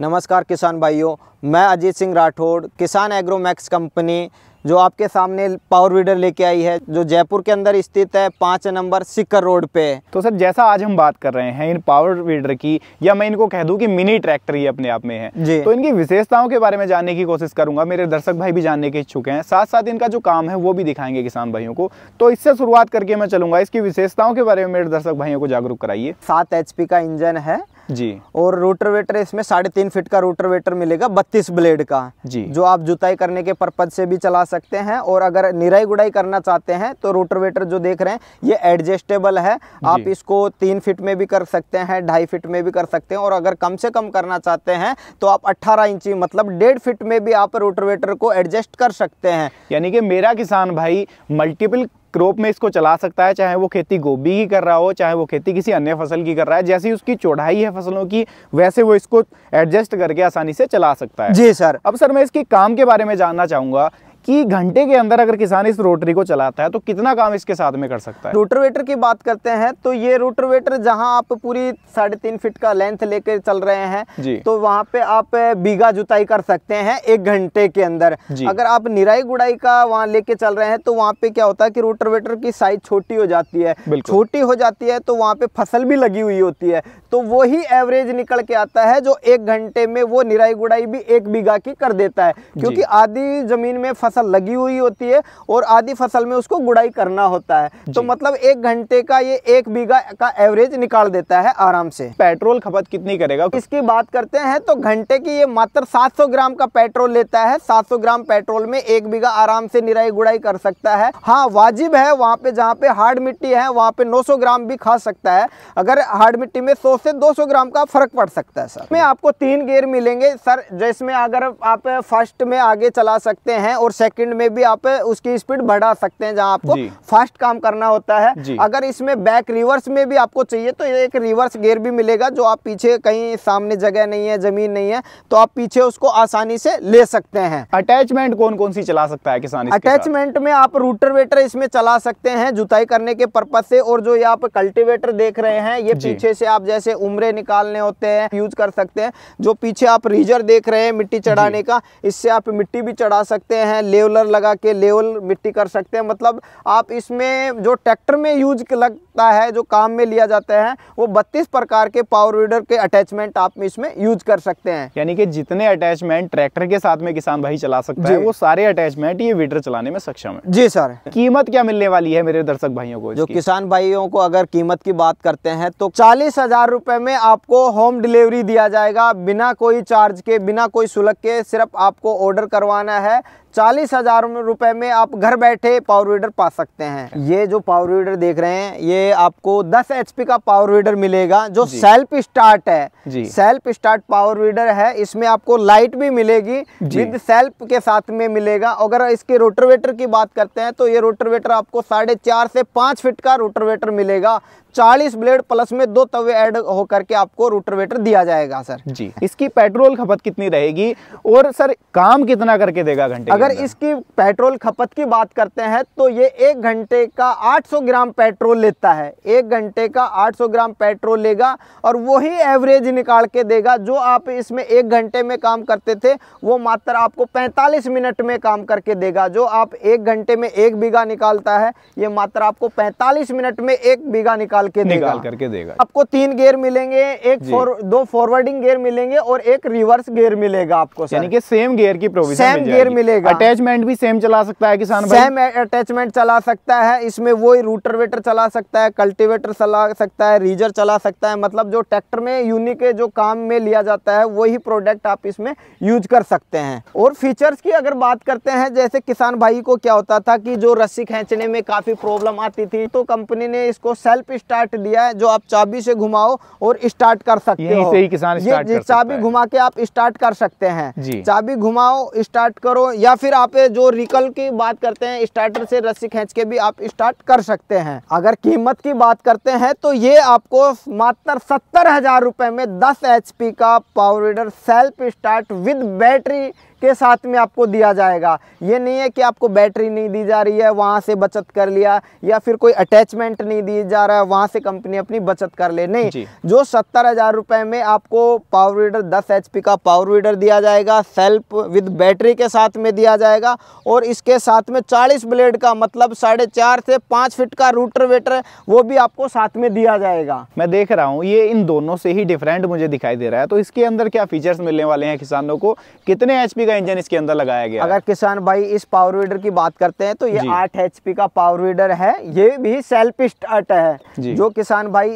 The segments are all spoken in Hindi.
नमस्कार किसान भाइयों मैं अजीत सिंह राठौड़ किसान एग्रोमैक्स कंपनी जो आपके सामने पावर वीडर लेके आई है जो जयपुर के अंदर स्थित है पाँच नंबर सिक्कर रोड पे तो सर जैसा आज हम बात कर रहे हैं इन पावर वीडर की या मैं इनको कह दूं कि मिनी ट्रैक्टर ही अपने आप में है जी तो इनकी विशेषताओं के बारे में जानने की कोशिश करूंगा मेरे दर्शक भाई भी जानने के इच्छुक हैं साथ साथ इनका जो काम है वो भी दिखाएंगे किसान भाइयों को तो इससे शुरुआत करके मैं चलूंगा इसकी विशेषताओं के बारे में मेरे दर्शक भाइयों को जागरूक कराइए सात एच का इंजन है जी और रोटर वेटर इसमें साढ़े तीन फीट का रोटर वेटर मिलेगा बत्तीस ब्लेड का जी जो आप जुताई करने के पर्पज से भी चला सकते हैं और अगर निराई गुड़ाई करना चाहते हैं तो रोटर वेटर जो देख रहे हैं ये एडजस्टेबल है आप इसको तीन फीट में भी कर सकते हैं ढाई फिट में भी कर सकते हैं और अगर कम से कम करना चाहते हैं तो आप अट्ठारह इंची मतलब डेढ़ फीट में भी आप रोटर वेटर को एडजस्ट कर सकते हैं यानी कि मेरा किसान भाई मल्टीपल क्रॉप में इसको चला सकता है चाहे वो खेती गोभी की कर रहा हो चाहे वो खेती किसी अन्य फसल की कर रहा है जैसी उसकी चौड़ाई है फसलों की वैसे वो इसको एडजस्ट करके आसानी से चला सकता है जी सर अब सर मैं इसके काम के बारे में जानना चाहूंगा कि घंटे के अंदर अगर किसान इस रोटरी को चलाता है तो कितना काम इसके साथ में कर सकता है रोटरवेटर की बात करते हैं तो ये रोटरवेटर जहां आप पूरी साढ़े तीन फीट का लेंथ लेकर चल रहे हैं तो वहां पे आप बीघा जुताई कर सकते हैं एक घंटे के अंदर अगर आप निराई गुड़ाई का वहां लेके चल रहे हैं तो वहां पे क्या होता है कि रोटरवेटर की साइज छोटी हो जाती है छोटी हो जाती है तो वहाँ पे फसल भी लगी हुई होती है तो वही एवरेज निकल के आता है जो एक घंटे में वो निराई गुड़ाई भी एक बीघा की कर देता है क्योंकि आधी जमीन में फसल फसल लगी हुई होती है और आधी फसल में उसको गुड़ाई करना होता है तो मतलब एक घंटे का ये एक बीघा का एवरेज निकाल देता है आराम से पेट्रोल खपत कितनी करेगा इसकी बात करते हैं तो घंटे की ये मात्र 700 ग्राम का पेट्रोल लेता है 700 ग्राम पेट्रोल में एक बीघा आराम से निराई गुड़ाई कर सकता है हाँ वाजिब है वहाँ पे जहाँ पे हार्ड मिट्टी है वहाँ पे 900 ग्राम भी खा सकता है अगर हार्ड मिट्टी में 100 से 200 ग्राम का फर्क पड़ सकता है सर में आपको तीन गेयर मिलेंगे सर जिसमें अगर आप फर्स्ट में आगे चला सकते हैं और सेकंड में भी आप उसकी स्पीड बढ़ा सकते हैं जहां आपको फास्ट काम करना होता है अगर इसमें बैक रिवर्स में भी आपको चाहिए तो एक रिवर्स गियर भी मिलेगा जो आप पीछे कहीं सामने जगह नहीं है जमीन नहीं है तो आप पीछे उसको आसानी से ले सकते हैं अटैचमेंट कौन कौन सी चला सकता है किसान अटैचमेंट में आप रूटर वेटर इसमें चला सकते हैं जुताई करने के पर्पज से और जो ये आप कल्टिवेटर देख रहे हैं ये पीछे से आप जैसे उम्रे निकालने होते हैं यूज कर सकते हैं जो पीछे आप रीजर देख रहे हैं मिट्टी चढ़ाने का इससे आप मिट्टी भी चढ़ा सकते हैं लेवलर लगा के लेवल मिट्टी कर सकते हैं मतलब आप इसमें जो ट्रैक्टर में यूज लगता है जो काम में लिया जाता है वो बत्तीस प्रकार के पावर वीडर के अटैचमेंट आप इसमें यूज कर सकते हैं यानी कि जितने अटैचमेंट ट्रैक्टर के साथ में किसान भाई चला सकते हैं वो सारे अटैचमेंट ये वीडर चलाने में सक्षम है जी सर कीमत क्या मिलने वाली है मेरे दर्शक भाइयों को जो किसान भाइयों को अगर कीमत की बात करते हैं तो चालीस में आपको होम डिलीवरी दिया जाएगा बिना कोई चार्ज के बिना कोई शुल्क के सिर्फ आपको ऑर्डर करवाना है चालीस हज़ार रुपए में आप घर बैठे पावर वीडर पा सकते हैं ये जो पावर वीडर देख रहे हैं ये आपको 10 एच का पावर वीडर मिलेगा जो सेल्फ स्टार्ट है सेल्फ स्टार्ट पावर वीडर है इसमें आपको लाइट भी मिलेगी विद सेल्फ के साथ में मिलेगा अगर इसके रोटरवेटर की बात करते हैं तो ये रोटरवेटर आपको साढ़े चार से पांच फिट का रोटरवेटर मिलेगा 40 ब्लेड प्लस में दो तवे ऐड होकर के आपको रूटरवेटर दिया जाएगा सर जी इसकी पेट्रोल खपत कितनी रहेगी और सर काम कितना करके देगा घंटे अगर इसकी पेट्रोल खपत की बात करते हैं तो ये एक घंटे का 800 ग्राम पेट्रोल लेता है एक घंटे का 800 ग्राम पेट्रोल लेगा और वही एवरेज निकाल के देगा जो आप इसमें एक घंटे में काम करते थे वो मात्र आपको पैंतालीस मिनट में काम करके देगा जो आप एक घंटे में एक बीघा निकालता है ये मात्र आपको पैंतालीस मिनट में एक बीघा निकाल निकाल के निकाल देगा। करके देगा आपको तीन गेयर मिलेंगे एक फोर, दो फॉरवर्डिंग गेयर मिलेंगे और एक रिवर्स गेयर मिलेगा आपको यानी कि सेम गेयर की प्रोविजन सेम गेयर मिलेगा अटैचमेंट भी सेम चला सकता है किसान सेम अटैचमेंट चला सकता है इसमें वो रूटर वेटर चला सकता है कल्टिवेटर चला सकता है रीजर चला सकता है मतलब जो ट्रैक्टर में यूनिक जो काम में लिया जाता है वही प्रोडक्ट आप इसमें यूज कर सकते हैं और फीचर्स की अगर बात करते हैं जैसे किसान भाई को क्या होता था कि जो रस्सी खींचने में काफी प्रॉब्लम आती थी तो कंपनी ने इसको सेल्फ स्टार्ट लिया है जो आप चाबी से घुमाओ और स्टार्ट कर सकते हो ही किसान ये, चाबी घुमा के आप स्टार्ट कर सकते हैं चाबी घुमाओ स्टार्ट करो या फिर आप जो रिकल की बात करते हैं स्टार्टर से रस्सी खींच के भी आप स्टार्ट कर सकते हैं अगर कीमत की बात करते हैं तो ये आपको मात्र सत्तर हजार रुपए में दस एच का power self start with battery के साथ में आपको दिया जाएगा ये नहीं है कि आपको बैटरी नहीं दी जा रही है वहाँ से बचत कर लिया या फिर कोई अटैचमेंट नहीं दी जा रहा है वहाँ से कंपनी अपनी बचत कर ले नहीं जो सत्तर हज़ार रुपये में आपको पावर वीडर दस एच का पावर वीडर दिया जाएगा सेल्फ विद बैटरी के साथ में दिया जाएगा और इसके साथ में चालीस ब्लेड का मतलब साढ़े चार से पाँच फिट का रूटर वेटर वो भी आपको साथ में दिया जाएगा मैं देख रहा हूँ ये इन दोनों से ही डिफरेंट मुझे दिखाई दे रहा है तो इसके अंदर क्या फीचर्स मिलने वाले हैं किसानों को कितने एच का का इंजन इसके अंदर लगाया गया अगर किसान भाई इस पावर वीडर की बात करते हैं तो ये आठ एच का पावर वीडर है ये भी सेल्फ स्टार्ट है जो किसान भाई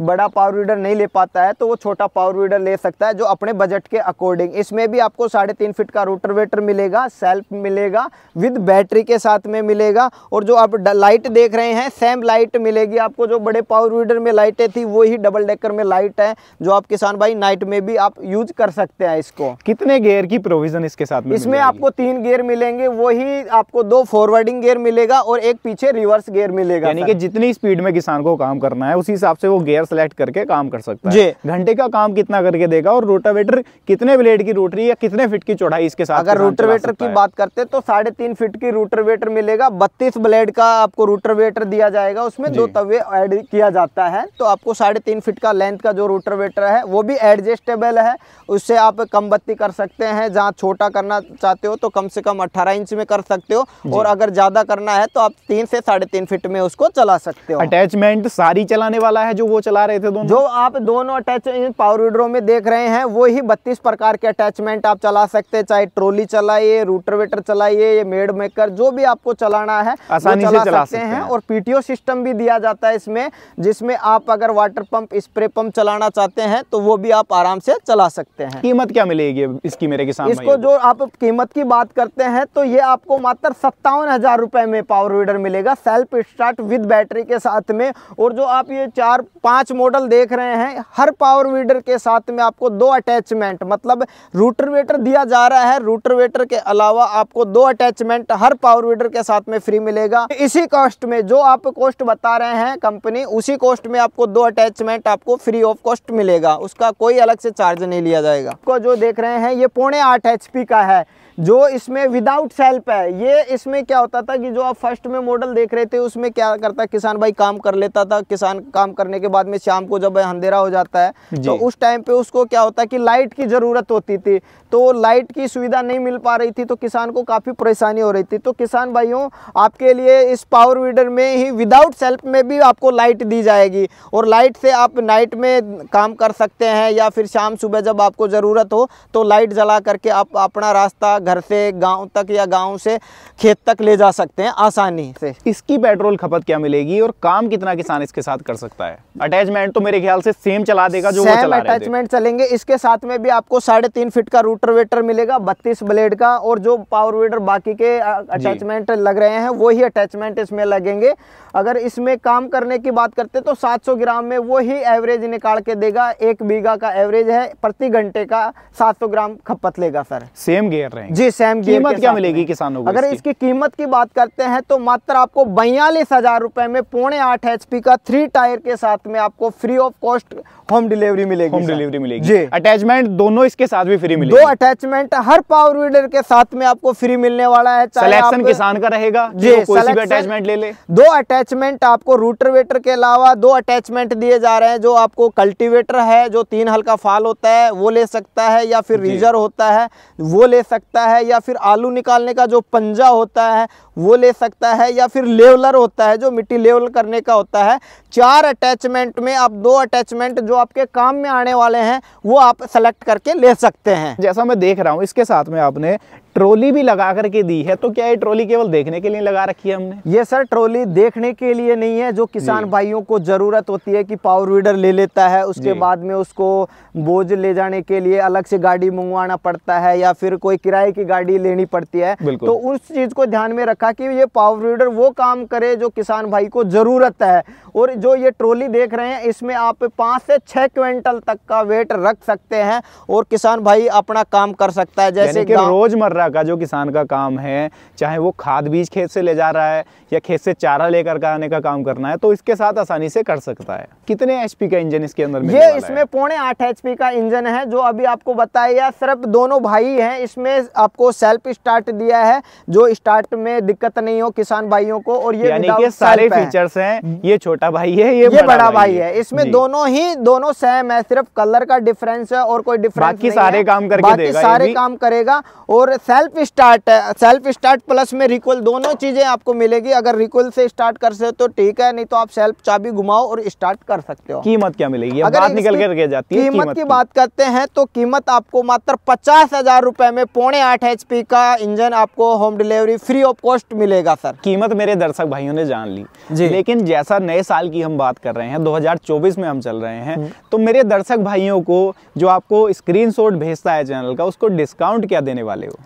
बड़ा पावर वीडर नहीं ले पाता है तो वो छोटा पावर वीडर ले सकता है जो अपने बजट के अकॉर्डिंग इसमें भी आपको साढ़े तीन फिट का रोटर वेटर मिलेगा सेल्फ मिलेगा विद बैटरी के साथ में मिलेगा और जो आप लाइट देख रहे हैं सेम लाइट मिलेगी आपको जो बड़े पावर वीडर में लाइटें थी वो ही डबल डेकर में लाइट है जो आप किसान भाई नाइट में भी आप यूज कर सकते हैं इसको कितने गेयर की प्रोविजन इसके साथ में इसमें आपको तीन गेयर मिलेंगे वही आपको दो फॉरवर्डिंग गेयर मिलेगा और एक पीछे रिवर्स गेयर मिलेगा यानी कि जितनी स्पीड में किसान को काम करना है उसी हिसाब से वो गेयर लेयर सेलेक्ट करके काम कर सकता है घंटे का काम कितना करके देगा और रोटावेटर कितने ब्लेड की रोटरी या कितने फिट की चौड़ाई इसके साथ अगर रोटावेटर की बात करते हैं तो साढ़े तीन फिट की रोटावेटर मिलेगा बत्तीस ब्लेड का आपको रोटावेटर दिया जाएगा उसमें दो तवे ऐड किया जाता है तो आपको साढ़े तीन फिट का लेंथ का जो रोटावेटर है वो भी एडजस्टेबल है उससे आप कम बत्ती कर सकते हैं जहाँ छोटा करना चाहते हो तो कम से कम अट्ठारह इंच में कर सकते हो और अगर ज़्यादा करना है तो आप तीन से साढ़े तीन फिट में उसको चला सकते हो अटैचमेंट सारी चलाने वाला है जो वो चला चला रहे थे दोनों जो आप दोनों अटैच इन पावर विड्रो में देख रहे हैं वो ही बत्तीस प्रकार के अटैचमेंट आप चला सकते हैं चाहे ट्रोली चलाइए रूटर वेटर चलाइए ये मेड मेकर जो भी आपको चलाना है आसानी चला, चला सकते हैं और पीटीओ सिस्टम भी दिया जाता है इसमें जिसमें आप अगर वाटर पंप स्प्रे पंप चलाना चाहते हैं तो वो भी आप आराम से चला सकते हैं कीमत क्या मिलेगी इसकी मेरे किसान इसको जो आप कीमत की बात करते हैं तो ये आपको मात्र सत्तावन हजार रुपए में पावर वीडर मिलेगा सेल्फ स्टार्ट विद बैटरी के साथ में और जो आप ये चार पांच पांच मॉडल देख रहे हैं हर पावर वीडर के साथ में आपको दो अटैचमेंट मतलब रूटर वेटर दिया जा रहा है रूटर वेटर के अलावा आपको दो अटैचमेंट हर पावर वीडर के साथ में फ्री मिलेगा इसी कॉस्ट में जो आप कॉस्ट बता रहे हैं कंपनी उसी कॉस्ट में आपको दो अटैचमेंट आपको फ्री ऑफ कॉस्ट मिलेगा उसका कोई अलग से चार्ज नहीं लिया जाएगा आपको जो देख रहे हैं ये पौने आठ एच का है जो इसमें विदाउट सेल्प है ये इसमें क्या होता था कि जो आप फर्स्ट में मॉडल देख रहे थे उसमें क्या करता किसान भाई काम कर लेता था किसान काम करने के बाद में शाम को जब अंधेरा हो जाता है तो उस टाइम पे उसको क्या होता कि लाइट की ज़रूरत होती थी तो लाइट की सुविधा नहीं मिल पा रही थी तो किसान को काफ़ी परेशानी हो रही थी तो किसान भाइयों आपके लिए इस पावर वीडर में ही विदाउट सेल्प में भी आपको लाइट दी जाएगी और लाइट से आप नाइट में काम कर सकते हैं या फिर शाम सुबह जब आपको ज़रूरत हो तो लाइट जला करके आप अपना रास्ता घर से गांव तक या गांव से खेत तक ले जा सकते हैं आसानी से इसकी पेट्रोल खपत क्या मिलेगी और काम कितना किसान इसके साथ कर सकता है अटैचमेंट तो मेरे ख्याल से सेम चला देगा जो सेम वो चला अटैचमेंट चलेंगे इसके साथ में भी आपको साढ़े तीन फिट का रूटर वेटर मिलेगा बत्तीस ब्लेड का और जो पावर वेडर बाकी के अटैचमेंट लग रहे हैं वो अटैचमेंट इसमें लगेंगे अगर इसमें काम करने की बात करते तो 700 ग्राम में वो ही एवरेज निकाल के देगा एक बीघा का एवरेज है प्रति घंटे का 700 ग्राम खपत लेगा सर सेम गियर रहे जी सेम कीमत क्या मिलेगी किसानों को अगर इसकी कीमत की बात करते हैं तो मात्र आपको बयालीस हजार रुपए में पौने आठ एच का थ्री टायर के साथ में आपको free of cost home delivery मिलेगी होम डिलीवरी मिलेगी जी अटैचमेंट दोनों इसके साथ भी फ्री मिलेगी दो अटैचमेंट हर पावर वीडर के साथ में आपको फ्री मिलने वाला है सिलेक्शन किसान का रहेगा जी कोई अटैचमेंट ले ले दो अटैचमेंट आपको रूटर वेटर के अलावा दो अटैचमेंट दिए जा रहे हैं जो आपको कल्टीवेटर है जो तीन हल्का फाल होता है वो ले सकता है या फिर रीजर होता है वो ले सकता है सकता है या फिर आलू निकालने का जो पंजा होता है वो ले सकता है या फिर लेवलर होता है जो मिट्टी लेवल करने का होता है चार अटैचमेंट में आप दो अटैचमेंट जो आपके काम में आने वाले हैं वो आप सेलेक्ट करके ले सकते हैं जैसा मैं देख रहा हूँ इसके साथ में आपने ट्रॉली भी लगा करके दी है तो क्या ये ट्रॉली केवल देखने के लिए लगा रखी है हमने ये सर ट्रॉली देखने के लिए नहीं है जो किसान भाइयों को ज़रूरत होती है कि पावर वीडर ले लेता है उसके बाद में उसको बोझ ले जाने के लिए अलग से गाड़ी मंगवाना पड़ता है या फिर कोई किराए की गाड़ी लेनी पड़ती है तो उस चीज़ को ध्यान में रखा की ये पावर वीडर वो काम करे जो किसान भाई को ज़रूरत है और जो ये ट्रॉली देख रहे हैं इसमें आप पांच से छह क्विंटल तक का वेट रख सकते हैं और किसान भाई अपना काम कर सकता है जैसे रोज़मर्रा तरह का जो किसान का काम है चाहे वो खाद बीज खेत से ले जा रहा है या खेत से चारा लेकर आने का काम करना है तो इसके साथ आसानी से कर सकता है कितने एच का इंजन इसके अंदर ये इसमें पौने आठ एच का इंजन है जो अभी आपको बताया सिर्फ दोनों भाई हैं इसमें आपको सेल्फ स्टार्ट दिया है जो स्टार्ट में दिक्कत नहीं हो किसान भाइयों को और ये यानी सारे फीचर्स हैं ये छोटा भाई है ये, ये बड़ा, बड़ा भाई है इसमें दोनों ही दोनों सेम है सिर्फ कलर का डिफरेंस है और कोई डिफरेंस बाकी सारे काम करके बाकी देगा सारे काम करेगा और सेल्फ स्टार्ट है सेल्फ स्टार्ट प्लस में रिकॉल दोनों चीज़ें आपको मिलेगी अगर रिकॉल से स्टार्ट कर सकते हो तो ठीक है नहीं तो आप सेल्फ चाबी घुमाओ और स्टार्ट कर सकते हो कीमत क्या मिलेगी अगर बात निकल कर जाती है कीमत, की, की बात करते हैं तो कीमत आपको मात्र पचास हजार रुपए में पौने आठ एच का इंजन आपको home delivery free of cost मिलेगा सर कीमत मेरे दर्शक भाइयों ने जान ली जी लेकिन जैसा नए साल की हम बात कर रहे हैं चौबीस में हम चल रहे हैं हम्म। तो मेरे दर्शक भाइयों को जो आपको शॉट भेजता है चैनल का उसको डिस्काउंट क्या देने वाले हो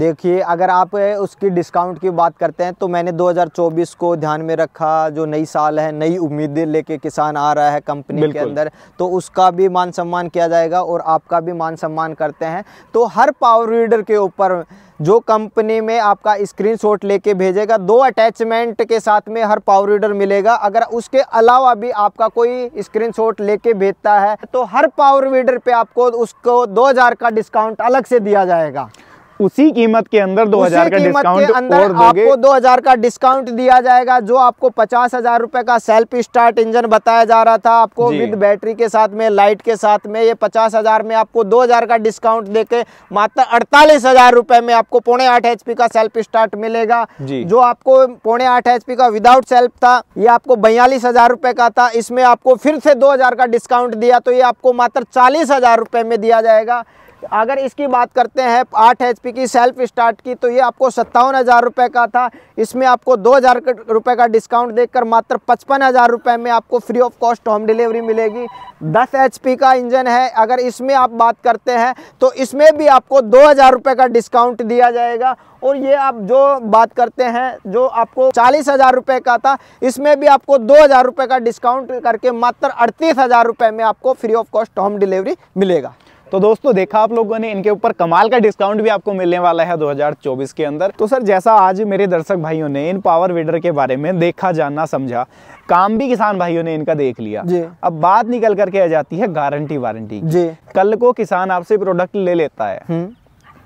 देखिए अगर आप उसकी डिस्काउंट की बात करते हैं तो मैंने 2024 को ध्यान में रखा जो नई साल है नई उम्मीदें लेके किसान आ रहा है कंपनी के अंदर तो उसका भी मान सम्मान किया जाएगा और आपका भी मान सम्मान करते हैं तो हर पावर रीडर के ऊपर जो कंपनी में आपका स्क्रीनशॉट लेके भेजेगा दो अटैचमेंट के साथ में हर पावर रीडर मिलेगा अगर उसके अलावा भी आपका कोई स्क्रीनशॉट लेके भेजता है तो हर पावर रीडर पे आपको उसको 2000 का डिस्काउंट अलग से दिया जाएगा उसी कीमत के अंदर दो हजार का डिस्काउंट आपको दो हजार का डिस्काउंट दिया जाएगा जो आपको पचास हजार रूपए का सेल्फ स्टार्ट इंजन बताया जा रहा था आपको विद बैटरी के साथ में लाइट के साथ में ये पचास हजार में आपको दो हजार का डिस्काउंट देके मात्र अड़तालीस हजार रूपए में आपको पौने आठ एचपी का सेल्फ स्टार्ट मिलेगा जो आपको पौने आठ एचपी का विदाउट सेल्फ था ये आपको बयालीस हजार रूपए का था इसमें आपको फिर से दो हजार का डिस्काउंट दिया तो ये आपको मात्र चालीस हजार रूपए में दिया जाएगा अगर इसकी बात करते हैं आठ एच की सेल्फ स्टार्ट की तो ये आपको सत्तावन हज़ार रुपये का था इसमें आपको दो हज़ार रुपये का डिस्काउंट देकर मात्र पचपन हज़ार रुपये में आपको free of cost home delivery मिलेगी दस एच का इंजन है अगर इसमें आप बात करते हैं तो इसमें भी आपको दो हज़ार रुपये का डिस्काउंट दिया जाएगा और ये आप जो बात करते हैं जो आपको चालीस हज़ार रुपये का था इसमें भी आपको दो हज़ार रुपये का डिस्काउंट करके मात्र अड़तीस हज़ार रुपये में आपको free of cost home delivery मिलेगा तो दोस्तों देखा आप लोगों ने इनके ऊपर कमाल का डिस्काउंट भी आपको मिलने वाला है 2024 के अंदर तो सर जैसा आज मेरे दर्शक भाइयों ने इन पावर वीडर के बारे में देखा जानना समझा काम भी किसान भाइयों ने इनका देख लिया अब बात निकल करके आ जाती है गारंटी वारंटी जी कल को किसान आपसे प्रोडक्ट ले लेता है हम्म।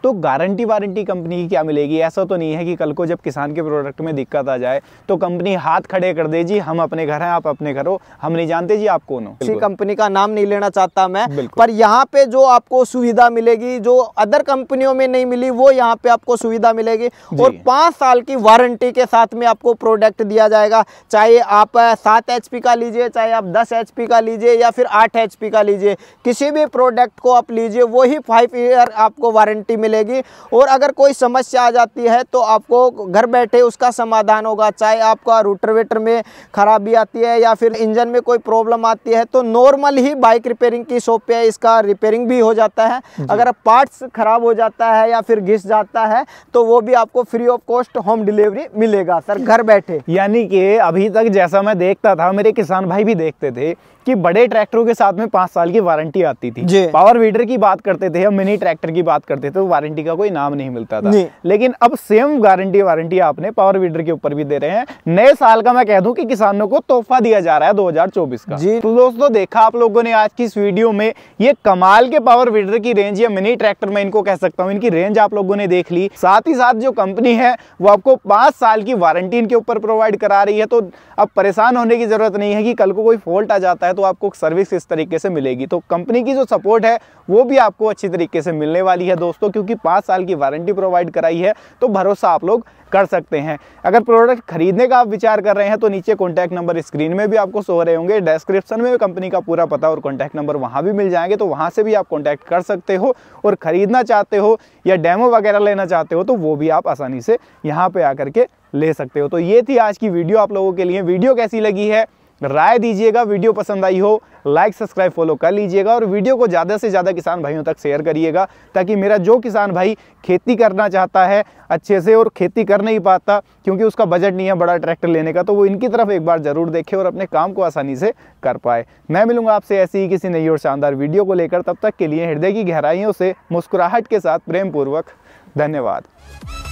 तो गारंटी वारंटी कंपनी की क्या मिलेगी ऐसा तो नहीं है कि कल को जब किसान के प्रोडक्ट में दिक्कत आ जाए तो कंपनी हाथ खड़े कर दे जी हम अपने घर हैं आप अपने घर हो हम नहीं जानते जी आप कौन हो किसी कंपनी का नाम नहीं लेना चाहता मैं पर यहाँ पे जो आपको सुविधा मिलेगी जो अदर कंपनियों में नहीं मिली वो यहाँ पे आपको सुविधा मिलेगी और पांच साल की वारंटी के साथ में आपको प्रोडक्ट दिया जाएगा चाहे आप सात एच का लीजिए चाहे आप दस एच का लीजिए या फिर आठ एच का लीजिए किसी भी प्रोडक्ट को आप लीजिए वही फाइव ईयर आपको वारंटी मिलेगी और अगर कोई समस्या आ जाती है तो आपको घर बैठे उसका समाधान होगा चाहे आपका रूटर वेटर में खराबी आती है या फिर इंजन में कोई प्रॉब्लम आती है तो नॉर्मल ही बाइक रिपेयरिंग की शॉप पे इसका रिपेयरिंग भी हो जाता है अगर पार्ट्स खराब हो जाता है या फिर घिस जाता है तो वो भी आपको free of cost home delivery मिलेगा सर घर बैठे यानी कि अभी तक जैसा मैं देखता था मेरे किसान भाई भी देखते थे कि बड़े ट्रैक्टरों के साथ में पांच साल की वारंटी आती थी पावर वीडर की बात करते थे या मिनी ट्रैक्टर की बात करते थे तो वारंटी का कोई नाम नहीं मिलता था लेकिन अब सेम गारंटी वारंटी आपने पावर वीडर के ऊपर भी दे रहे हैं नए साल का मैं कह दूं कि किसानों को तोहफा दिया जा रहा है 2024 का जी तो दोस्तों देखा आप लोगों ने आज की इस वीडियो में ये कमाल के पावर वीडर की रेंज या मिनी ट्रैक्टर में इनको कह सकता हूँ इनकी रेंज आप लोगों ने देख ली साथ ही साथ जो कंपनी है वो आपको पांच साल की वारंटी इनके ऊपर प्रोवाइड करा रही है तो अब परेशान होने की जरूरत नहीं है कि कल को कोई फॉल्ट आ जाता है तो आपको सर्विस इस तरीके से मिलेगी तो कंपनी की जो सपोर्ट है वो भी आपको अच्छी तरीके से मिलने वाली है दोस्तों क्योंकि पाँच साल की वारंटी प्रोवाइड कराई है तो भरोसा आप लोग कर सकते हैं अगर प्रोडक्ट खरीदने का आप विचार कर रहे हैं तो नीचे कॉन्टैक्ट नंबर स्क्रीन में भी आपको सो रहे होंगे डिस्क्रिप्शन में कंपनी का पूरा पता और कॉन्टैक्ट नंबर वहाँ भी मिल जाएंगे तो वहाँ से भी आप कॉन्टैक्ट कर सकते हो और ख़रीदना चाहते हो या डेमो वगैरह लेना चाहते हो तो वो भी आप आसानी से यहाँ पर आकर के ले सकते हो तो ये थी आज की वीडियो आप लोगों के लिए वीडियो कैसी लगी है राय दीजिएगा वीडियो पसंद आई हो लाइक सब्सक्राइब फॉलो कर लीजिएगा और वीडियो को ज़्यादा से ज़्यादा किसान भाइयों तक शेयर करिएगा ताकि मेरा जो किसान भाई खेती करना चाहता है अच्छे से और खेती कर नहीं पाता क्योंकि उसका बजट नहीं है बड़ा ट्रैक्टर लेने का तो वो इनकी तरफ एक बार ज़रूर देखे और अपने काम को आसानी से कर पाए मैं मिलूंगा आपसे ऐसी ही किसी नई और शानदार वीडियो को लेकर तब तक के लिए हृदय की गहराइयों से मुस्कुराहट के साथ प्रेमपूर्वक धन्यवाद